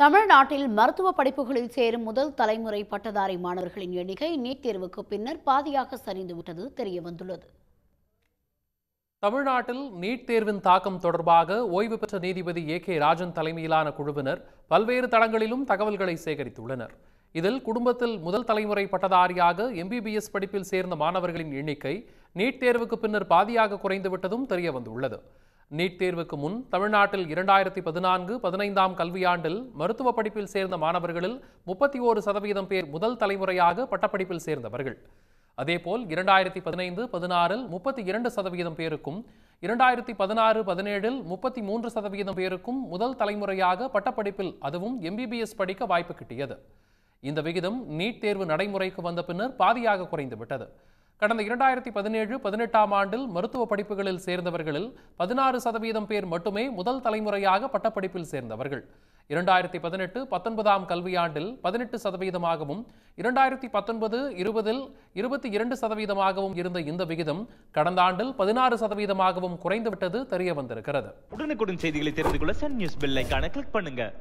தமிழ்நாட்டில் மருத்துவ படிப்புகளில் சேரும் முதல் தலைமுறை பட்டதாரி மாணவர்களின் எண்ணிக்கை நீட் தேர்வுக்கு பின்னர் பாதியாக சரிந்துவிட்டது தெரியவந்துள்ளது தமிழ்நாட்டில் நீட் தேர்வின் தாக்கம் தொடர்பாக ஓய்வு பெற்ற நீதிபதி ஏ கே ராஜன் தலைமையிலான குழுவினர் பல்வேறு தளங்களிலும் தகவல்களை சேகரித்துள்ளனர் இதில் குடும்பத்தில் முதல் தலைமுறை பட்டதாரியாக எம்பிபிஎஸ் படிப்பில் சேர்ந்த மாணவர்களின் எண்ணிக்கை நீட் தேர்வுக்கு பின்னர் பாதியாக குறைந்துவிட்டதும் தெரிய வந்துள்ளது நீட் தேர்வுக்கு முன் தமிழ்நாட்டில் இரண்டாயிரத்தி பதினான்கு பதினைந்தாம் கல்வியாண்டில் மருத்துவ படிப்பில் சேர்ந்த மாணவர்களில் முப்பத்தி ஓரு சதவீதம் பேர் முதல் தலைமுறையாக பட்டப்படிப்பில் சேர்ந்தவர்கள் அதேபோல் இரண்டாயிரத்தி பதினைந்து பதினாறில் முப்பத்தி இரண்டு சதவீதம் பேருக்கும் இரண்டாயிரத்தி பதினாறு பதினேழில் முப்பத்தி மூன்று சதவீதம் பேருக்கும் முதல் தலைமுறையாக பட்டப்படிப்பில் அதுவும் எம்பிபிஎஸ் படிக்க வாய்ப்பு கிட்டியது இந்த விகிதம் நீட் தேர்வு நடைமுறைக்கு வந்த பின்னர் பாதியாக குறைந்துவிட்டது கடந்த இரண்டாயிரத்தி பதினேழு பதினெட்டாம் ஆண்டில் மருத்துவ படிப்புகளில் சேர்ந்தவர்களில் பதினாறு சதவீதம் பேர் மட்டுமே முதல் தலைமுறையாக பட்டப்படிப்பில் சேர்ந்தவர்கள் இரண்டாயிரத்தி பதினெட்டு பத்தொன்பதாம் கல்வியாண்டில் பதினெட்டு சதவீதமாகவும் இரண்டாயிரத்தி பத்தொன்பது இருபதில் இருபத்தி இரண்டு சதவீதமாகவும் இருந்த இந்த விகிதம் கடந்த ஆண்டில் பதினாறு சதவீதமாகவும் குறைந்துவிட்டது தெரிய வந்திருக்கிறது உடனுக்குடன் செய்திகளை தெரிந்து கொள்ள சன் நியூஸ் பெல் கிளிக் பண்ணுங்க